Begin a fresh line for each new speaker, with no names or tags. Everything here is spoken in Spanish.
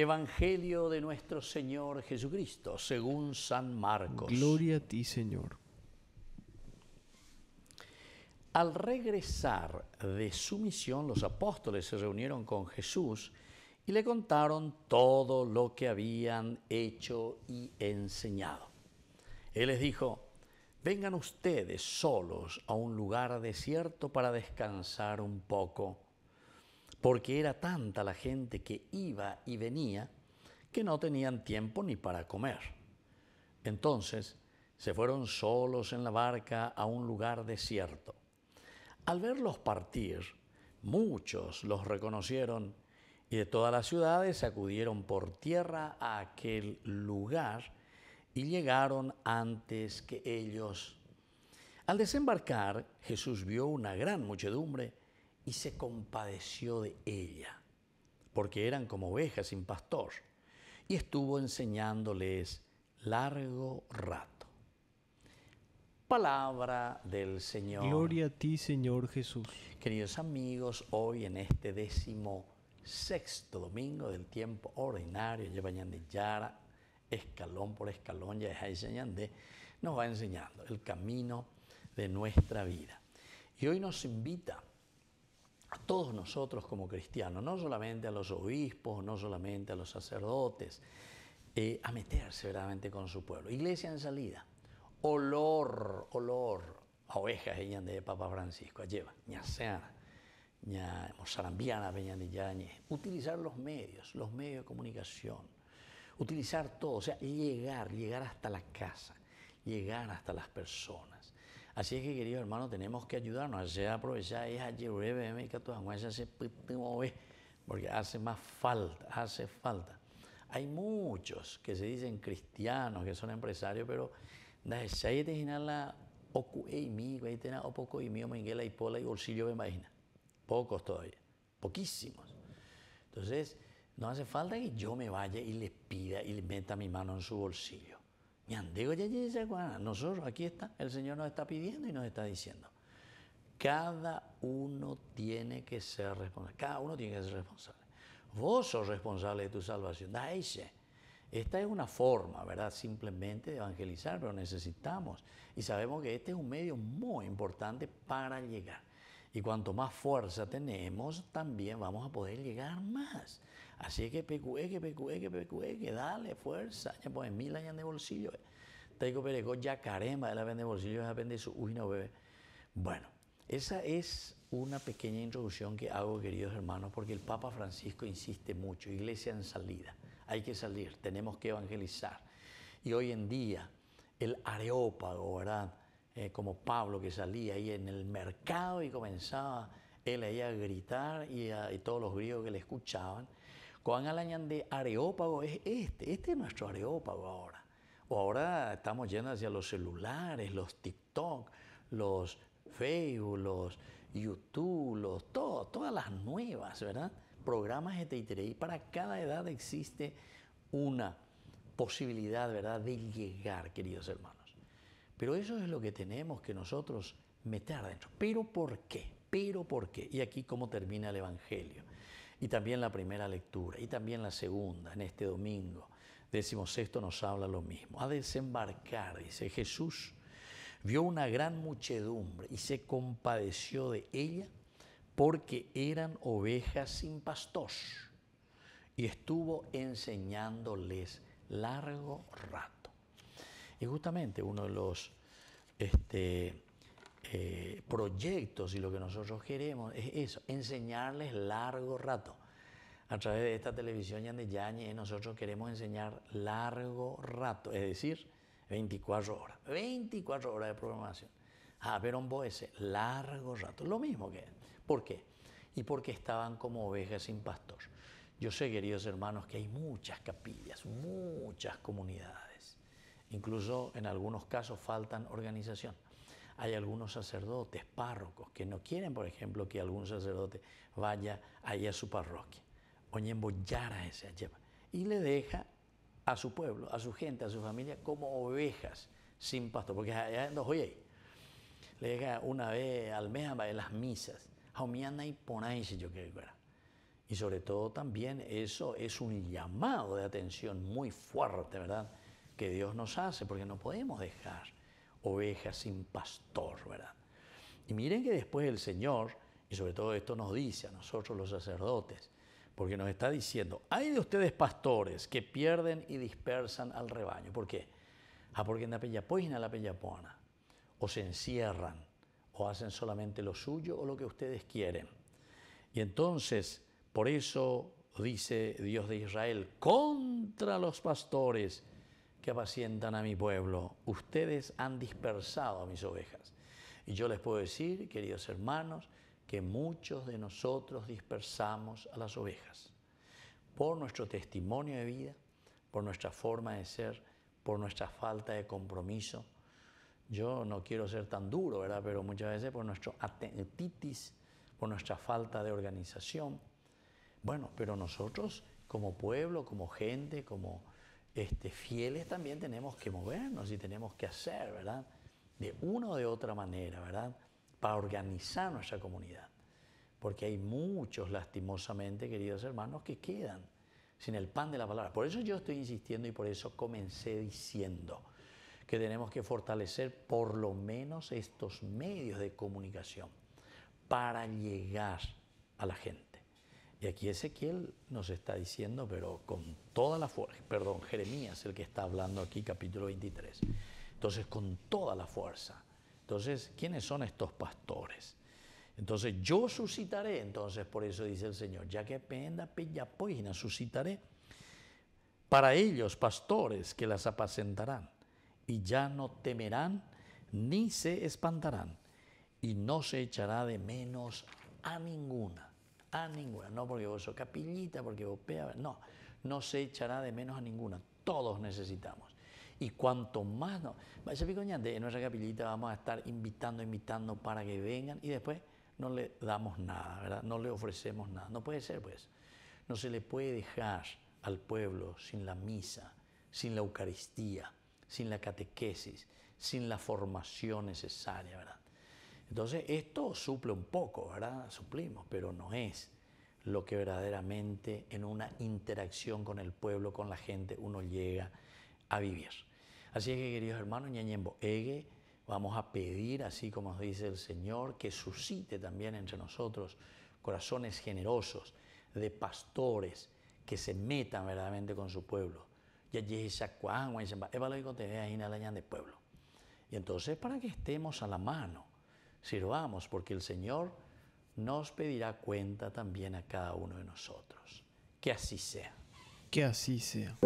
Evangelio de nuestro Señor Jesucristo, según San Marcos. Gloria a ti, Señor. Al regresar de su misión, los apóstoles se reunieron con Jesús y le contaron todo lo que habían hecho y enseñado. Él les dijo, vengan ustedes solos a un lugar desierto para descansar un poco porque era tanta la gente que iba y venía que no tenían tiempo ni para comer. Entonces se fueron solos en la barca a un lugar desierto. Al verlos partir, muchos los reconocieron y de todas las ciudades acudieron por tierra a aquel lugar y llegaron antes que ellos. Al desembarcar, Jesús vio una gran muchedumbre y se compadeció de ella, porque eran como ovejas sin pastor, y estuvo enseñándoles largo rato. Palabra del Señor. Gloria a ti, Señor Jesús. Queridos amigos, hoy en este décimo sexto domingo del tiempo ordinario, de Yara, escalón por escalón, ya de nos va enseñando el camino de nuestra vida. Y hoy nos invita todos nosotros como cristianos, no solamente a los obispos, no solamente a los sacerdotes, eh, a meterse verdaderamente con su pueblo. Iglesia en salida, olor, olor ovejas de Papa Francisco, a lleva, ñaseana, ña mozarambiana venían de Utilizar los medios, los medios de comunicación, utilizar todo, o sea, llegar, llegar hasta la casa, llegar hasta las personas Así es que, queridos hermanos, tenemos que ayudarnos. aprovecha y aprovechar esa e, porque hace más falta, hace falta. Hay muchos que se dicen cristianos, que son empresarios, pero la oh, poco y mío, Miguel y Pola y Bolsillo me imagina. Pocos todavía, poquísimos. Entonces, no hace falta que yo me vaya y les pida y les meta mi mano en su bolsillo. Nosotros, aquí está, el Señor nos está pidiendo y nos está diciendo. Cada uno tiene que ser responsable. Cada uno tiene que ser responsable. Vos sos responsable de tu salvación. Esta es una forma, ¿verdad? Simplemente de evangelizar, pero necesitamos. Y sabemos que este es un medio muy importante para llegar. Y cuanto más fuerza tenemos, también vamos a poder llegar más. Así que que pecueque, que dale fuerza. Ya pues mil años de bolsillo. ya eh. pereco, yacarema, la vende bolsillo, es vende su uy, no bebé. Bueno, esa es una pequeña introducción que hago, queridos hermanos, porque el Papa Francisco insiste mucho, iglesia en salida, hay que salir, tenemos que evangelizar. Y hoy en día, el areópago, ¿verdad? Eh, como Pablo que salía ahí en el mercado y comenzaba él ahí a gritar y, todos los griegos que le escuchaban. Juan alañan de Areópago es este, este es nuestro Areópago ahora. O ahora estamos yendo hacia los celulares, los TikTok, los Facebook, los YouTube, los, todos, todas las nuevas, ¿verdad? Programas de Y para cada edad existe una posibilidad, ¿verdad?, de llegar, queridos hermanos. Pero eso es lo que tenemos que nosotros meter adentro. ¿Pero por qué? ¿Pero por qué? Y aquí cómo termina el Evangelio. Y también la primera lectura, y también la segunda, en este domingo, sexto, nos habla lo mismo. A desembarcar, dice Jesús, vio una gran muchedumbre y se compadeció de ella porque eran ovejas sin pastos y estuvo enseñándoles largo rato. Y justamente uno de los este, eh, proyectos y lo que nosotros queremos es eso, enseñarles largo rato. A través de esta televisión yañe, nosotros queremos enseñar largo rato, es decir, 24 horas, 24 horas de programación. Ah, pero un ese largo rato, lo mismo que ¿Por qué? Y porque estaban como ovejas sin pastor. Yo sé, queridos hermanos, que hay muchas capillas, muchas comunidades Incluso en algunos casos faltan organización. Hay algunos sacerdotes, párrocos, que no quieren, por ejemplo, que algún sacerdote vaya ahí a su parroquia. Oñembo Yara ese Y le deja a su pueblo, a su gente, a su familia, como ovejas sin pasto. Porque allá no oye. Le deja una vez al mes a las misas. y yo Y sobre todo también eso es un llamado de atención muy fuerte, ¿verdad? que Dios nos hace, porque no podemos dejar ovejas sin pastor, ¿verdad? Y miren que después el Señor, y sobre todo esto nos dice a nosotros los sacerdotes, porque nos está diciendo, hay de ustedes pastores que pierden y dispersan al rebaño. ¿Por qué? Ah, porque en la en la pellapona, o se encierran, o hacen solamente lo suyo o lo que ustedes quieren. Y entonces, por eso dice Dios de Israel, contra los pastores, que apacientan a mi pueblo, ustedes han dispersado a mis ovejas. Y yo les puedo decir, queridos hermanos, que muchos de nosotros dispersamos a las ovejas por nuestro testimonio de vida, por nuestra forma de ser, por nuestra falta de compromiso. Yo no quiero ser tan duro, ¿verdad? Pero muchas veces por nuestro atentitis, por nuestra falta de organización. Bueno, pero nosotros como pueblo, como gente, como este, fieles también tenemos que movernos y tenemos que hacer, ¿verdad? De una o de otra manera, ¿verdad? Para organizar nuestra comunidad. Porque hay muchos, lastimosamente, queridos hermanos, que quedan sin el pan de la palabra. Por eso yo estoy insistiendo y por eso comencé diciendo que tenemos que fortalecer por lo menos estos medios de comunicación para llegar a la gente. Y aquí Ezequiel nos está diciendo, pero con toda la fuerza, perdón, Jeremías, el que está hablando aquí, capítulo 23. Entonces, con toda la fuerza. Entonces, ¿quiénes son estos pastores? Entonces, yo suscitaré, entonces, por eso dice el Señor, ya que penda poina pues, suscitaré para ellos pastores que las apacentarán, y ya no temerán ni se espantarán, y no se echará de menos a ninguna a ninguna, no porque vos sos capillita, porque vos peas, no, no se echará de menos a ninguna, todos necesitamos. Y cuanto más no, vaya picoñante, en nuestra capillita vamos a estar invitando, invitando para que vengan y después no le damos nada, ¿verdad? No le ofrecemos nada. No puede ser, pues. No se le puede dejar al pueblo sin la misa, sin la Eucaristía, sin la catequesis, sin la formación necesaria, ¿verdad? Entonces esto suple un poco, ¿verdad? Suplimos, pero no es lo que verdaderamente en una interacción con el pueblo, con la gente, uno llega a vivir. Así es que, queridos hermanos, Ñañembo vamos a pedir, así como nos dice el Señor, que suscite también entre nosotros corazones generosos de pastores que se metan verdaderamente con su pueblo. Y entonces, para que estemos a la mano sirvamos, porque el Señor nos pedirá cuenta también a cada uno de nosotros. Que así sea. Que así sea.